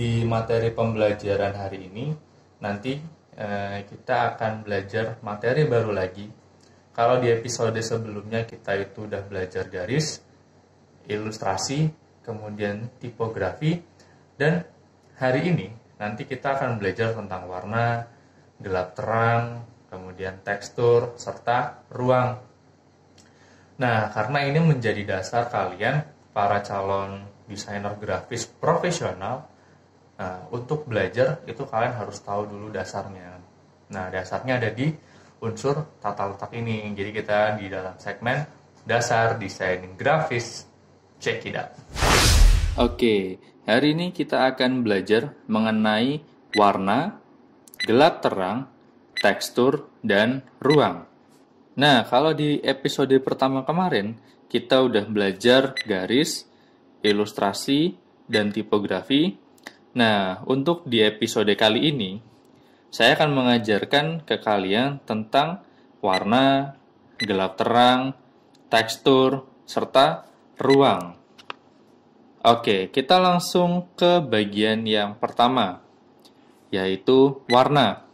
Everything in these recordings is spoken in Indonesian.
di materi pembelajaran hari ini nanti eh, kita akan belajar materi baru lagi. Kalau di episode sebelumnya kita itu udah belajar garis, ilustrasi, kemudian tipografi, dan hari ini nanti kita akan belajar tentang warna, gelap terang, kemudian tekstur, serta ruang. Nah, karena ini menjadi dasar kalian para calon desainer grafis profesional Nah, untuk belajar itu kalian harus tahu dulu dasarnya. Nah, dasarnya ada di unsur tata letak ini. Jadi kita di dalam segmen dasar desain grafis. Check it out. Oke, hari ini kita akan belajar mengenai warna, gelap terang, tekstur, dan ruang. Nah, kalau di episode pertama kemarin, kita udah belajar garis, ilustrasi, dan tipografi, Nah, untuk di episode kali ini, saya akan mengajarkan ke kalian tentang warna, gelap terang, tekstur, serta ruang. Oke, kita langsung ke bagian yang pertama, yaitu warna.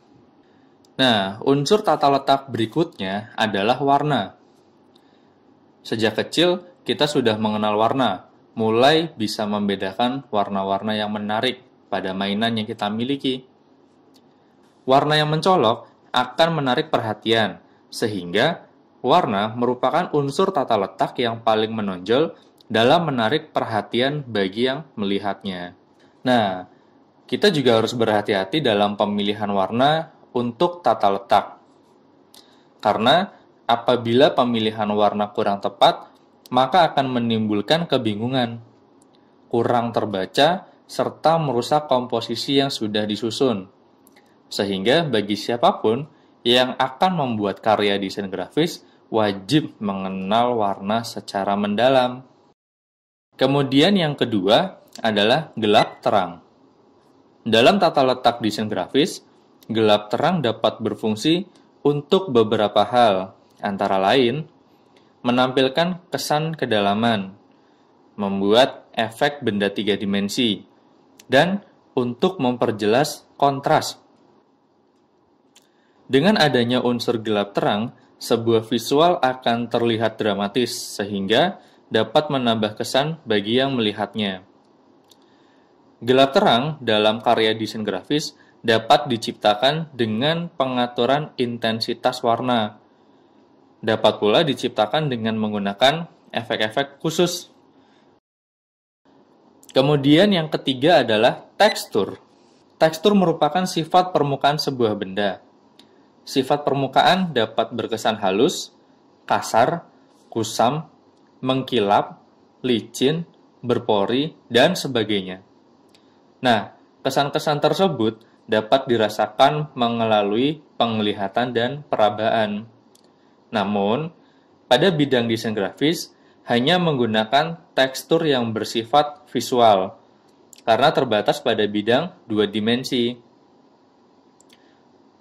Nah, unsur tata letak berikutnya adalah warna. Sejak kecil, kita sudah mengenal warna, mulai bisa membedakan warna-warna yang menarik pada mainan yang kita miliki. Warna yang mencolok akan menarik perhatian, sehingga warna merupakan unsur tata letak yang paling menonjol dalam menarik perhatian bagi yang melihatnya. Nah, kita juga harus berhati-hati dalam pemilihan warna untuk tata letak. Karena apabila pemilihan warna kurang tepat, maka akan menimbulkan kebingungan, kurang terbaca, serta merusak komposisi yang sudah disusun. Sehingga bagi siapapun yang akan membuat karya desain grafis wajib mengenal warna secara mendalam. Kemudian yang kedua adalah gelap terang. Dalam tata letak desain grafis, gelap terang dapat berfungsi untuk beberapa hal, antara lain menampilkan kesan kedalaman, membuat efek benda tiga dimensi, dan untuk memperjelas kontras. Dengan adanya unsur gelap terang, sebuah visual akan terlihat dramatis sehingga dapat menambah kesan bagi yang melihatnya. Gelap terang dalam karya desain grafis dapat diciptakan dengan pengaturan intensitas warna. Dapat pula diciptakan dengan menggunakan efek-efek khusus Kemudian yang ketiga adalah tekstur. Tekstur merupakan sifat permukaan sebuah benda. Sifat permukaan dapat berkesan halus, kasar, kusam, mengkilap, licin, berpori, dan sebagainya. Nah, kesan-kesan tersebut dapat dirasakan melalui penglihatan dan perabaan. Namun, pada bidang desain grafis, hanya menggunakan tekstur yang bersifat visual karena terbatas pada bidang dua dimensi.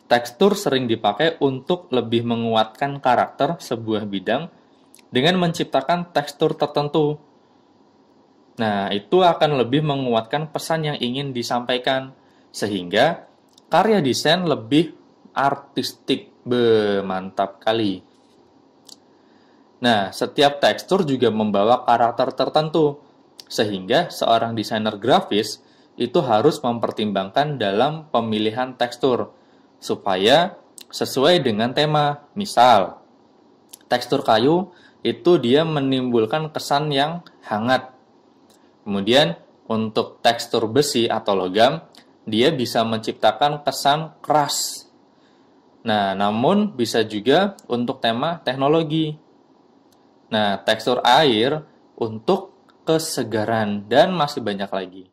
Tekstur sering dipakai untuk lebih menguatkan karakter sebuah bidang dengan menciptakan tekstur tertentu. Nah, itu akan lebih menguatkan pesan yang ingin disampaikan sehingga karya desain lebih artistik. Be, kali. Nah, setiap tekstur juga membawa karakter tertentu, sehingga seorang desainer grafis itu harus mempertimbangkan dalam pemilihan tekstur supaya sesuai dengan tema. Misal, tekstur kayu itu dia menimbulkan kesan yang hangat. Kemudian, untuk tekstur besi atau logam, dia bisa menciptakan kesan keras. Nah, namun bisa juga untuk tema teknologi. Nah, tekstur air untuk kesegaran dan masih banyak lagi.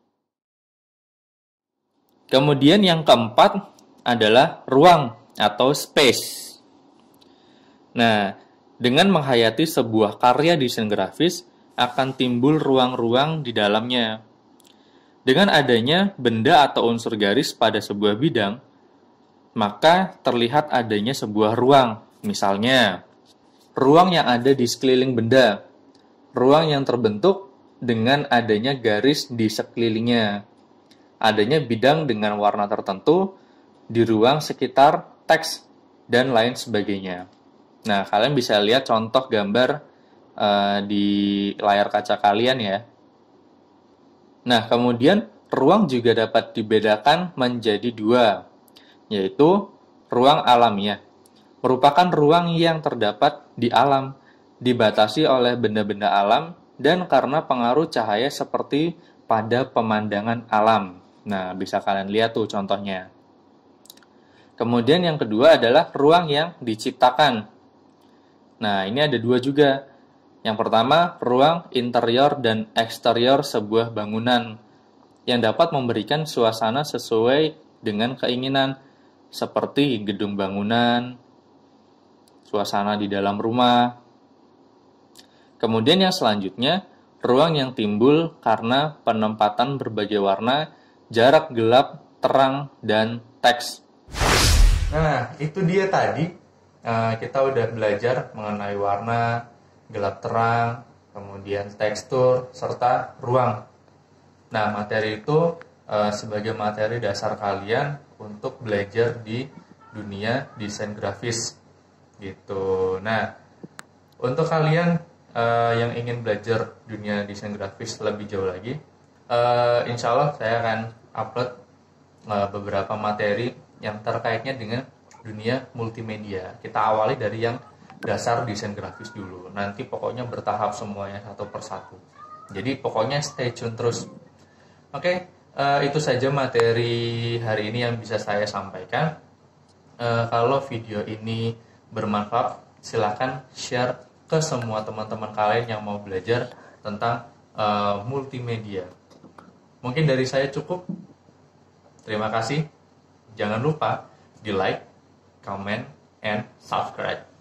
Kemudian yang keempat adalah ruang atau space. Nah, dengan menghayati sebuah karya desain grafis akan timbul ruang-ruang di dalamnya. Dengan adanya benda atau unsur garis pada sebuah bidang, maka terlihat adanya sebuah ruang. Misalnya, ruang yang ada di sekeliling benda, ruang yang terbentuk dengan adanya garis di sekelilingnya, adanya bidang dengan warna tertentu di ruang sekitar teks, dan lain sebagainya. Nah, kalian bisa lihat contoh gambar uh, di layar kaca kalian ya. Nah, kemudian ruang juga dapat dibedakan menjadi dua, yaitu ruang alamiah merupakan ruang yang terdapat di alam, dibatasi oleh benda-benda alam, dan karena pengaruh cahaya seperti pada pemandangan alam. Nah, bisa kalian lihat tuh contohnya. Kemudian yang kedua adalah ruang yang diciptakan. Nah, ini ada dua juga. Yang pertama, ruang interior dan eksterior sebuah bangunan yang dapat memberikan suasana sesuai dengan keinginan, seperti gedung bangunan, suasana di dalam rumah. Kemudian yang selanjutnya, ruang yang timbul karena penempatan berbagai warna, jarak gelap, terang, dan teks. Nah, itu dia tadi. Eh, kita udah belajar mengenai warna, gelap terang, kemudian tekstur, serta ruang. Nah, materi itu eh, sebagai materi dasar kalian untuk belajar di dunia desain grafis gitu nah untuk kalian uh, yang ingin belajar dunia desain grafis lebih jauh lagi uh, insya Allah saya akan upload uh, beberapa materi yang terkaitnya dengan dunia multimedia kita awali dari yang dasar desain grafis dulu nanti pokoknya bertahap semuanya satu persatu jadi pokoknya stay tune terus oke okay, uh, itu saja materi hari ini yang bisa saya sampaikan uh, kalau video ini bermanfaat silahkan share ke semua teman-teman kalian yang mau belajar tentang uh, multimedia mungkin dari saya cukup terima kasih jangan lupa di like comment and subscribe